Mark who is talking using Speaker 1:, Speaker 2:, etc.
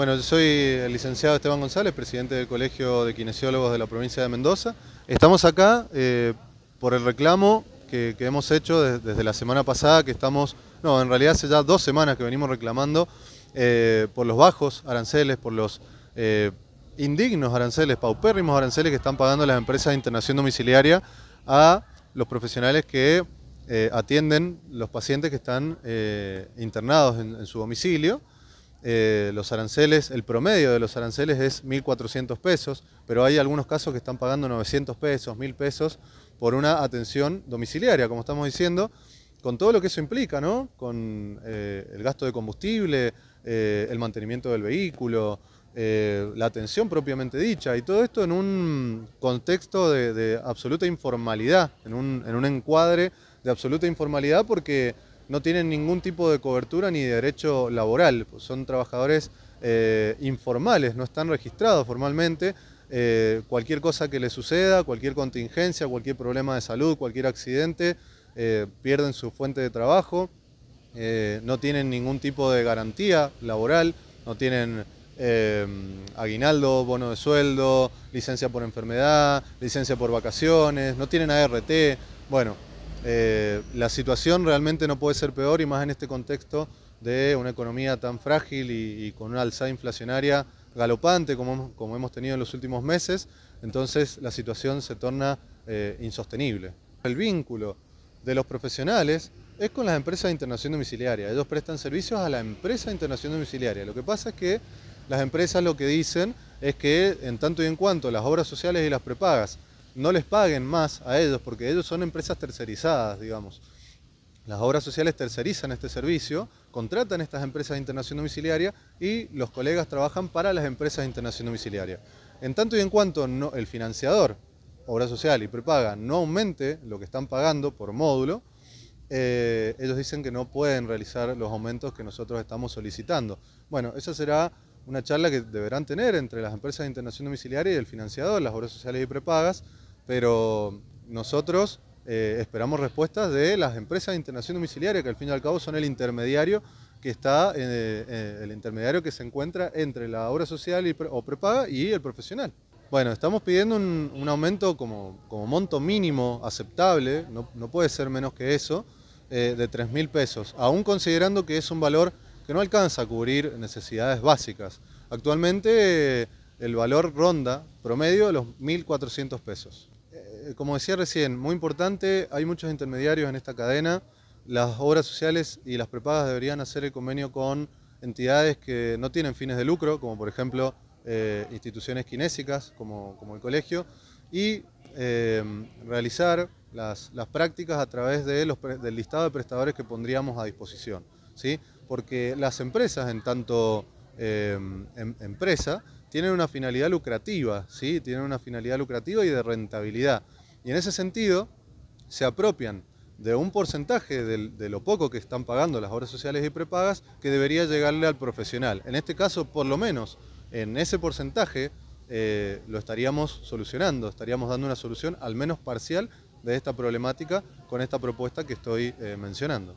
Speaker 1: Bueno, yo soy el licenciado Esteban González, presidente del Colegio de Kinesiólogos de la provincia de Mendoza. Estamos acá eh, por el reclamo que, hemos hecho desde, la semana pasada, que estamos, no, en realidad hace ya dos semanas que venimos reclamando eh, por los bajos aranceles, por los eh, indignos aranceles, paupérrimos aranceles que están pagando las empresas de internación domiciliaria a los profesionales que atienden los pacientes que están internados en su domicilio. Eh, los aranceles, el promedio de los aranceles es 1.400 pesos, pero hay algunos casos que están pagando 900 pesos, 1.000 pesos por una atención domiciliaria, como estamos diciendo, con todo lo que eso implica, ¿no? Con eh, el gasto de combustible, eh, el mantenimiento del vehículo, la atención propiamente dicha, y todo esto en un contexto de, absoluta informalidad, en un, en un encuadre de absoluta informalidad porque no tienen ningún tipo de cobertura ni de derecho laboral, son trabajadores eh, informales, no están registrados formalmente. Eh, cualquier cosa que les suceda, cualquier contingencia, cualquier problema de salud, cualquier accidente, eh, pierden su fuente de trabajo, no tienen ningún tipo de garantía laboral, no tienen aguinaldo, bono de sueldo, licencia por enfermedad, licencia por vacaciones, no tienen ART. Bueno, eh, la situación realmente no puede ser peor y más en este contexto de una economía tan frágil y, con una alza inflacionaria galopante como, hemos tenido en los últimos meses, entonces la situación se torna eh, insostenible. El vínculo de los profesionales es con las empresas de internación domiciliaria. Ellos prestan servicios a la empresa de internación domiciliaria. Lo que pasa es que las empresas lo que dicen es que en tanto y en cuanto las obras sociales y las prepagas no les paguen más a ellos, porque ellos son empresas tercerizadas, digamos. Las obras sociales tercerizan este servicio, contratan estas empresas de internación domiciliaria y los colegas trabajan para las empresas de internación domiciliaria. En tanto y en cuanto no, el financiador, obra social y prepaga, no aumente lo que están pagando por módulo, eh, ellos dicen que no pueden realizar los aumentos que nosotros estamos solicitando. Bueno, esa será una charla que deberán tener entre las empresas de internación domiciliaria y el financiador, las obras sociales y prepagas, pero nosotros eh, esperamos respuestas de las empresas de internación domiciliaria, que al fin y al cabo son el intermediario que está, eh, eh, el intermediario que se encuentra entre la obra social o prepaga y el profesional. Bueno, estamos pidiendo un, aumento como, monto mínimo aceptable, no, no, puede ser menos que eso, de 3 mil pesos, aún considerando que es un valor que no alcanza a cubrir necesidades básicas. Actualmente el valor ronda promedio los 1.400 pesos. Eh, como decía recién, muy importante, hay muchos intermediarios en esta cadena. Las obras sociales y las prepagas deberían hacer el convenio con entidades que no tienen fines de lucro, como por ejemplo eh, instituciones kinésicas, como, el colegio, y eh, realizar las, prácticas a través de los, del listado de prestadores que pondríamos a disposición. ¿sí? Porque las empresas, en tanto em, empresa, tienen una finalidad lucrativa, ¿sí? tienen una finalidad lucrativa y de rentabilidad. Y en ese sentido, se apropian de un porcentaje de lo poco que están pagando las obras sociales y prepagas que debería llegarle al profesional. En este caso, por lo menos, en ese porcentaje eh, lo estaríamos solucionando, estaríamos dando una solución al menos parcial de esta problemática con esta propuesta que estoy eh, mencionando.